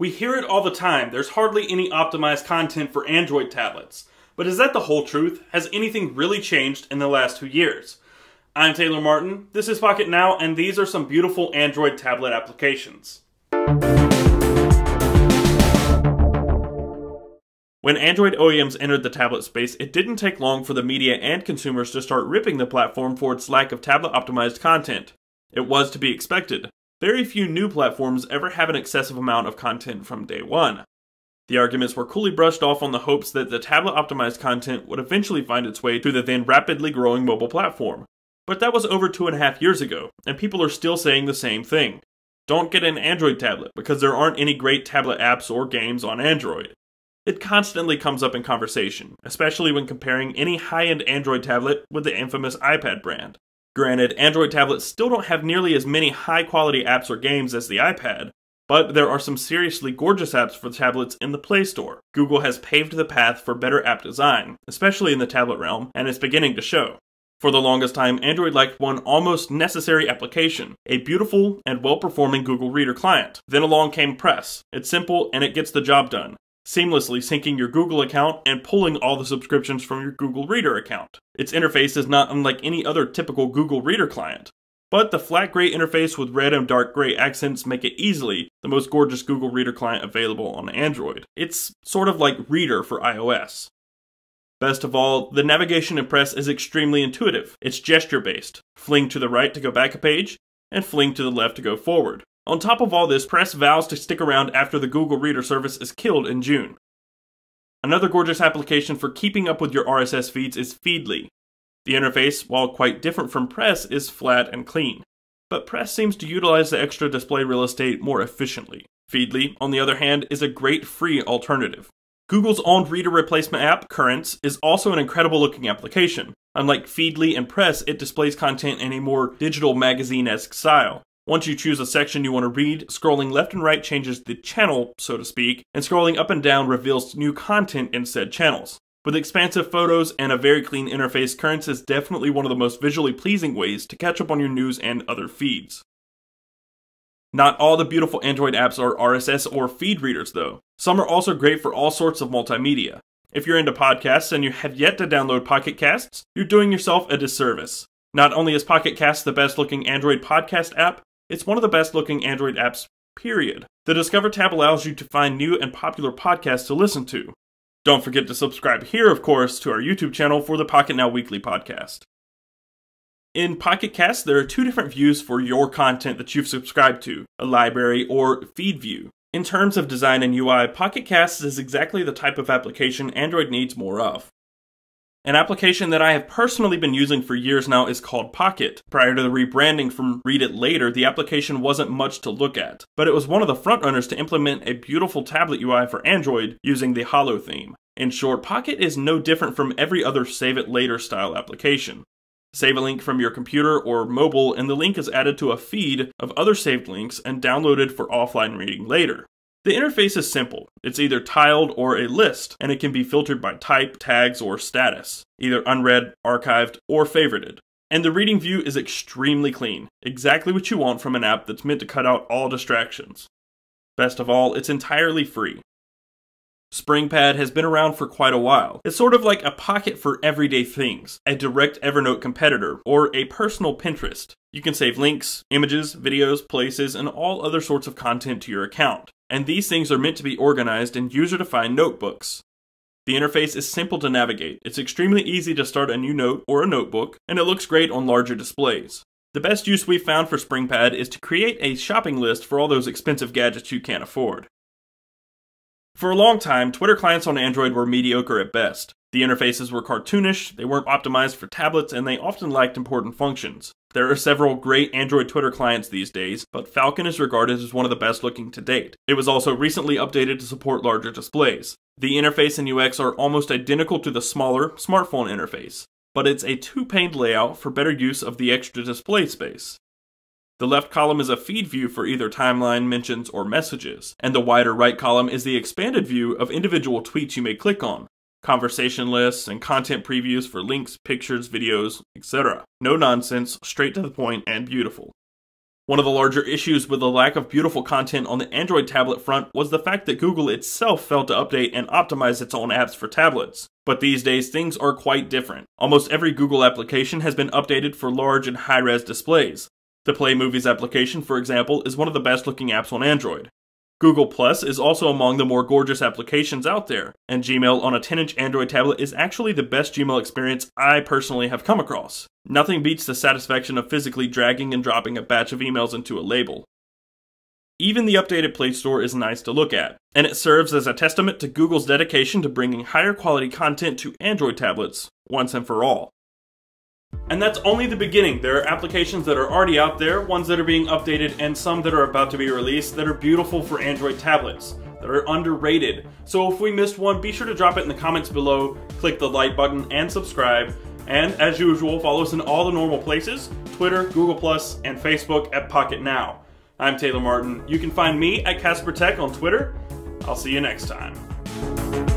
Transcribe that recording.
We hear it all the time, there's hardly any optimized content for Android tablets. But is that the whole truth? Has anything really changed in the last two years? I'm Taylor Martin, this is Pocket Now, and these are some beautiful Android tablet applications. When Android OEMs entered the tablet space, it didn't take long for the media and consumers to start ripping the platform for its lack of tablet-optimized content. It was to be expected very few new platforms ever have an excessive amount of content from day one. The arguments were coolly brushed off on the hopes that the tablet optimized content would eventually find its way to the then rapidly growing mobile platform. But that was over two and a half years ago, and people are still saying the same thing. Don't get an Android tablet because there aren't any great tablet apps or games on Android. It constantly comes up in conversation, especially when comparing any high end Android tablet with the infamous iPad brand. Granted, Android tablets still don't have nearly as many high quality apps or games as the iPad, but there are some seriously gorgeous apps for tablets in the Play Store. Google has paved the path for better app design, especially in the tablet realm, and it's beginning to show. For the longest time, Android lacked one almost necessary application, a beautiful and well performing Google Reader client. Then along came Press. It's simple and it gets the job done seamlessly syncing your Google account and pulling all the subscriptions from your Google Reader account. Its interface is not unlike any other typical Google Reader client. But the flat gray interface with red and dark gray accents make it easily the most gorgeous Google Reader client available on Android. It's sort of like Reader for iOS. Best of all, the navigation and Press is extremely intuitive. It's gesture based. Fling to the right to go back a page, and fling to the left to go forward. On top of all this, Press vows to stick around after the Google Reader service is killed in June. Another gorgeous application for keeping up with your RSS feeds is Feedly. The interface, while quite different from Press, is flat and clean, but Press seems to utilize the extra display real estate more efficiently. Feedly, on the other hand, is a great free alternative. Google's own reader replacement app, Currents, is also an incredible looking application. Unlike Feedly and Press, it displays content in a more digital magazine esque style. Once you choose a section you want to read, scrolling left and right changes the channel, so to speak, and scrolling up and down reveals new content in said channels. With expansive photos and a very clean interface, Currents is definitely one of the most visually pleasing ways to catch up on your news and other feeds. Not all the beautiful Android apps are RSS or feed readers, though. Some are also great for all sorts of multimedia. If you're into podcasts and you have yet to download Pocket Casts, you're doing yourself a disservice. Not only is Pocket Casts the best looking Android podcast app, it's one of the best looking Android apps, period. The Discover tab allows you to find new and popular podcasts to listen to. Don't forget to subscribe here, of course, to our YouTube channel for the Pocket Now Weekly podcast. In Pocket Cast, there are two different views for your content that you've subscribed to a library or feed view. In terms of design and UI, Pocket Casts is exactly the type of application Android needs more of. An application that I have personally been using for years now is called Pocket. Prior to the rebranding from Read It Later, the application wasn't much to look at, but it was one of the frontrunners to implement a beautiful tablet UI for Android using the Hollow theme. In short, Pocket is no different from every other Save It Later style application. Save a link from your computer or mobile, and the link is added to a feed of other saved links and downloaded for offline reading later. The interface is simple. It's either tiled or a list, and it can be filtered by type, tags, or status, either unread, archived, or favorited. And the reading view is extremely clean, exactly what you want from an app that's meant to cut out all distractions. Best of all, it's entirely free. SpringPad has been around for quite a while. It's sort of like a pocket for everyday things, a direct Evernote competitor, or a personal Pinterest. You can save links, images, videos, places, and all other sorts of content to your account and these things are meant to be organized in user-defined notebooks. The interface is simple to navigate. It's extremely easy to start a new note or a notebook, and it looks great on larger displays. The best use we've found for SpringPad is to create a shopping list for all those expensive gadgets you can't afford. For a long time, Twitter clients on Android were mediocre at best. The interfaces were cartoonish, they weren't optimized for tablets, and they often lacked important functions. There are several great Android Twitter clients these days, but Falcon is regarded as one of the best looking to date. It was also recently updated to support larger displays. The interface and UX are almost identical to the smaller smartphone interface, but it's a two-paned layout for better use of the extra display space. The left column is a feed view for either timeline, mentions, or messages, and the wider right column is the expanded view of individual tweets you may click on, conversation lists, and content previews for links, pictures, videos, etc. No nonsense, straight to the point, and beautiful. One of the larger issues with the lack of beautiful content on the Android tablet front was the fact that Google itself failed to update and optimize its own apps for tablets. But these days, things are quite different. Almost every Google application has been updated for large and high res displays. The Play Movies application, for example, is one of the best looking apps on Android. Google Plus is also among the more gorgeous applications out there, and Gmail on a 10 inch Android tablet is actually the best Gmail experience I personally have come across. Nothing beats the satisfaction of physically dragging and dropping a batch of emails into a label. Even the updated Play Store is nice to look at, and it serves as a testament to Google's dedication to bringing higher quality content to Android tablets once and for all. And that's only the beginning. There are applications that are already out there, ones that are being updated, and some that are about to be released that are beautiful for Android tablets, that are underrated. So if we missed one, be sure to drop it in the comments below, click the like button, and subscribe. And as usual, follow us in all the normal places, Twitter, Google+, and Facebook at Pocket Now. I'm Taylor Martin. You can find me at Casper Tech on Twitter. I'll see you next time.